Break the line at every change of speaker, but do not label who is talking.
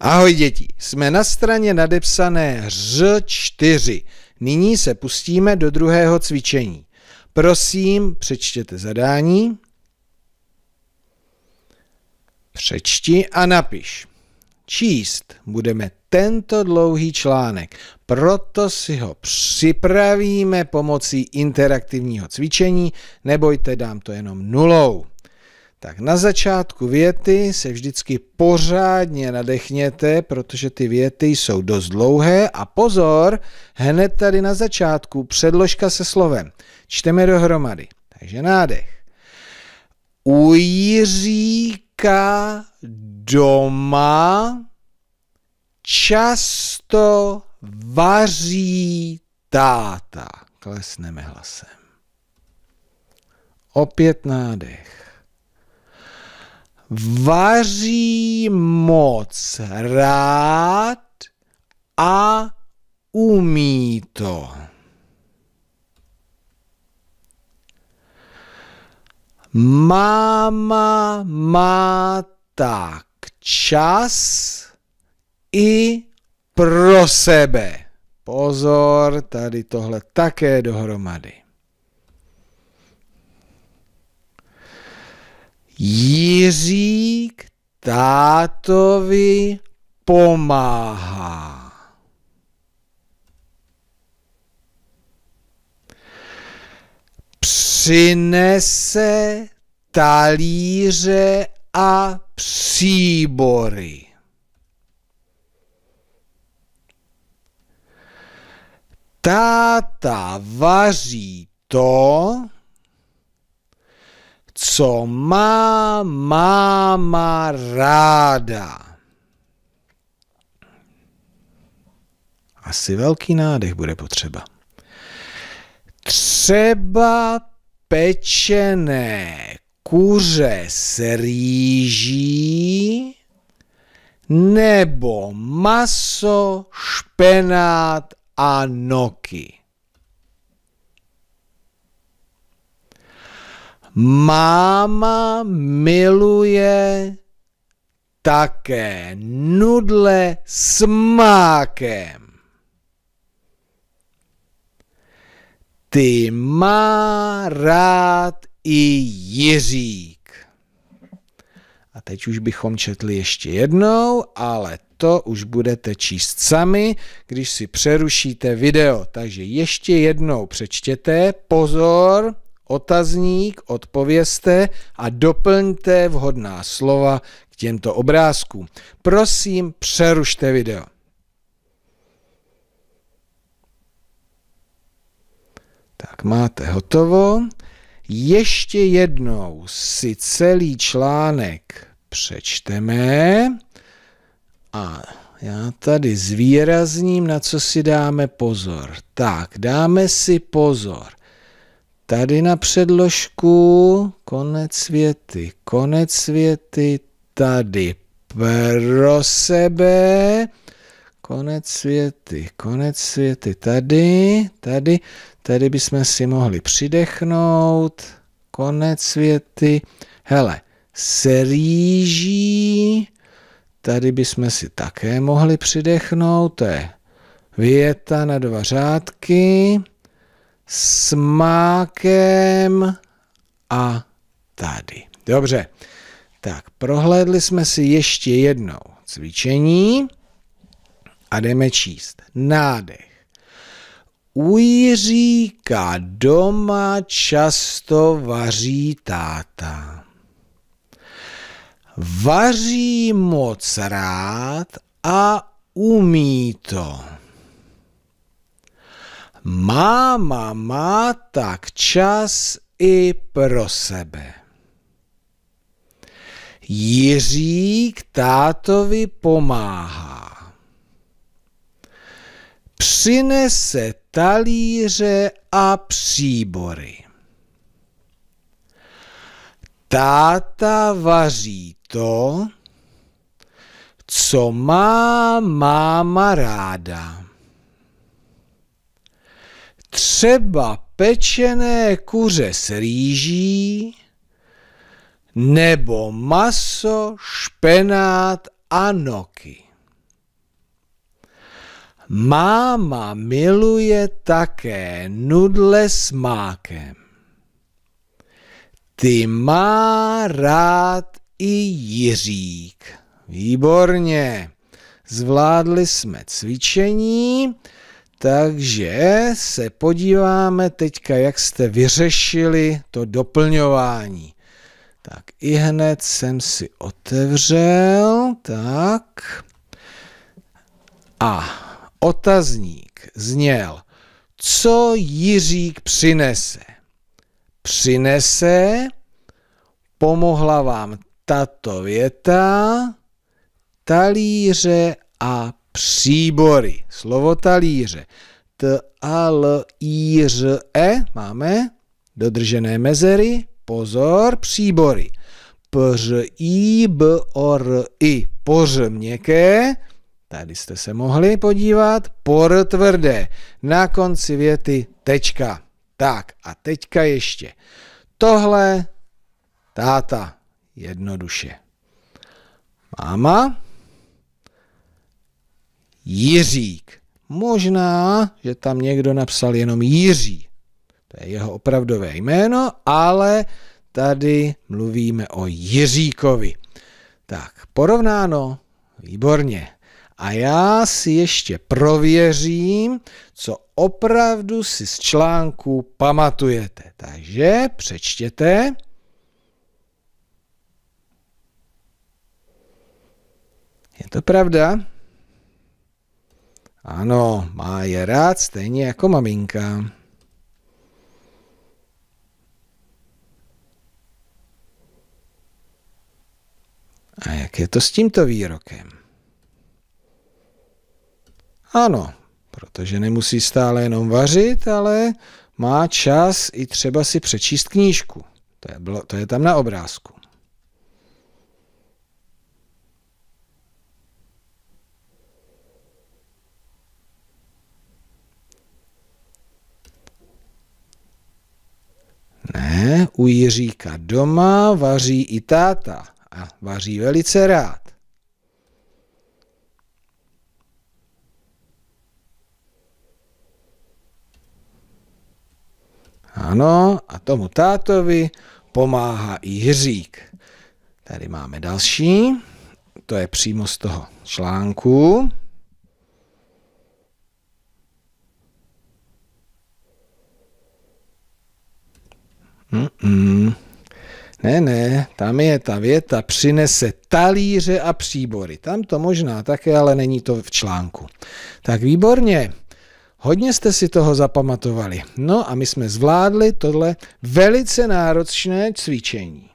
Ahoj děti, jsme na straně nadepsané Ř4. Nyní se pustíme do druhého cvičení. Prosím, přečtěte zadání. Přečti a napiš. Číst budeme tento dlouhý článek, proto si ho připravíme pomocí interaktivního cvičení, nebojte, dám to jenom nulou. Tak na začátku věty se vždycky pořádně nadechněte, protože ty věty jsou dost dlouhé a pozor, hned tady na začátku předložka se slovem. Čteme dohromady. Takže nádech. U Jiříka doma často vaří táta. Klesneme hlasem. Opět nádech vaří moc rád a umí to. Máma má tak čas i pro sebe. Pozor, tady tohle také dohromady. Jiřík tátovi pomáhá. Přinese talíře a příbory. Táta vaří to, co má máma ráda. Asi velký nádech bude potřeba. Třeba pečené kuře s rýží nebo maso, špenát a noky. Máma miluje také nudle s mákem. Ty má rád i Jiřík. A teď už bychom četli ještě jednou, ale to už budete číst sami, když si přerušíte video. Takže ještě jednou přečtěte. Pozor! otazník, odpovězte a doplňte vhodná slova k těmto obrázkům. Prosím, přerušte video. Tak máte hotovo. Ještě jednou si celý článek přečteme a já tady zvýrazním, na co si dáme pozor. Tak, dáme si pozor Tady na předložku konec světy, konec světy, tady pro sebe, konec světy, konec světy, tady, tady, tady bychom si mohli přidechnout, konec světy, hele, se rýží, tady bychom si také mohli přidechnout, to je věta na dva řádky, Smákem a tady. Dobře, tak prohlédli jsme si ještě jednou cvičení a jdeme číst. Nádech. Jiříka doma často vaří táta. Vaří moc rád a umí to. Máma má tak čas i pro sebe. Jiřík tátovi pomáhá. Přinese talíře a příbory. Táta vaří to, co má máma ráda třeba pečené kuře s rýží nebo maso, špenát a noky. Máma miluje také nudle s mákem. Ty má rád i Jiřík. Výborně. Zvládli jsme cvičení. Takže se podíváme teďka, jak jste vyřešili to doplňování. Tak i hned jsem si otevřel, tak. A otazník zněl, co Jiřík přinese. Přinese, pomohla vám tato věta, talíře a příbory. Slovo talíře. T a l i r e máme dodržené mezery. Pozor, příbory. P r i b o r i. Poř měkké. Tady jste se mohli podívat. Por tvrdé. Na konci věty tečka. Tak a teďka ještě. Tohle táta jednoduše. Máma Jiřík. Možná, že tam někdo napsal jenom Jiří. To je jeho opravdové jméno, ale tady mluvíme o Jiříkovi. Tak, porovnáno, výborně. A já si ještě prověřím, co opravdu si z článku pamatujete. Takže přečtěte. Je to pravda? Ano, má je rád stejně jako maminka. A jak je to s tímto výrokem? Ano, protože nemusí stále jenom vařit, ale má čas i třeba si přečíst knížku. To je, to je tam na obrázku. Ne, u Jiříka doma vaří i táta a vaří velice rád. Ano, a tomu tátovi pomáhá i Jiřík. Tady máme další, to je přímo z toho článku. Mm-mm. Ne, ne, tam je ta věta, přinese talíře a příbory. Tam to možná také, ale není to v článku. Tak výborně, hodně jste si toho zapamatovali. No a my jsme zvládli tohle velice náročné cvičení.